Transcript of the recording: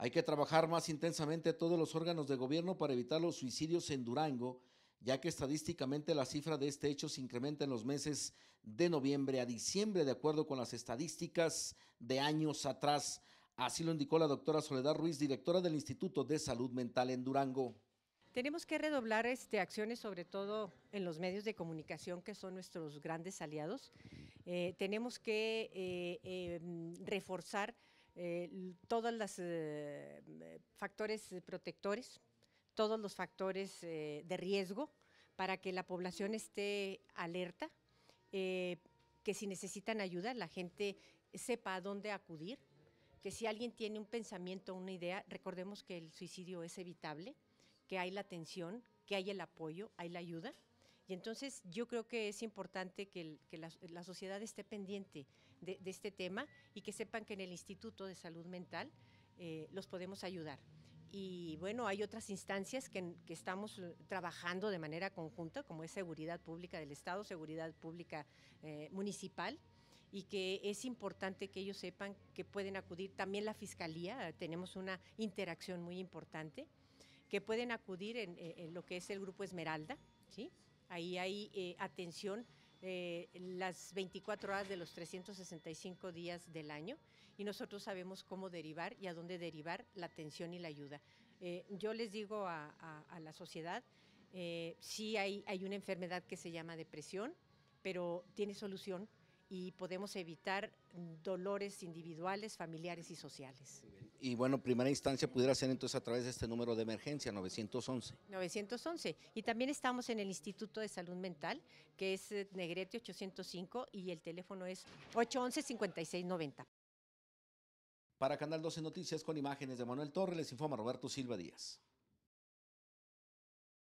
Hay que trabajar más intensamente todos los órganos de gobierno para evitar los suicidios en Durango, ya que estadísticamente la cifra de este hecho se incrementa en los meses de noviembre a diciembre, de acuerdo con las estadísticas de años atrás. Así lo indicó la doctora Soledad Ruiz, directora del Instituto de Salud Mental en Durango. Tenemos que redoblar este, acciones, sobre todo en los medios de comunicación, que son nuestros grandes aliados. Eh, tenemos que eh, em, reforzar eh, todos los eh, eh, factores protectores, todos los factores de riesgo para que la población esté alerta, que si necesitan ayuda la gente sepa a dónde acudir, que si alguien tiene un pensamiento, una idea, recordemos que el suicidio es evitable, que hay la atención, que hay el apoyo, hay la ayuda. Y entonces yo creo que es importante que, la, sociedad esté pendiente de, este tema y que sepan que en el Instituto de Salud Mental eh, los podemos ayudar. Y bueno, hay otras instancias que, estamos eh, trabajando de manera conjunta, como es Seguridad Pública del Estado, Seguridad Pública eh, Municipal, y que es importante que ellos sepan que pueden acudir. También la Fiscalía, tenemos una interacción muy importante, que pueden acudir en, en lo que es el Grupo Esmeralda, ¿sí? Ahí hay eh, atención eh, las 24 horas de los 365 días del año y nosotros sabemos cómo derivar y a dónde derivar la atención y la ayuda. Eh, yo les digo a, la sociedad, sí hay, hay una enfermedad que se llama depresión, pero tiene solución y podemos evitar dolores individuales, familiares y sociales. Y bueno, primera instancia pudiera ser entonces a través de este número de emergencia, 911. 911. Y también estamos en el Instituto de Salud Mental, que es eh, Negrete 805 y el teléfono es 811-5690. Para Canal 12 Noticias con imágenes de Manuel Torres, les informa Roberto Silva Díaz.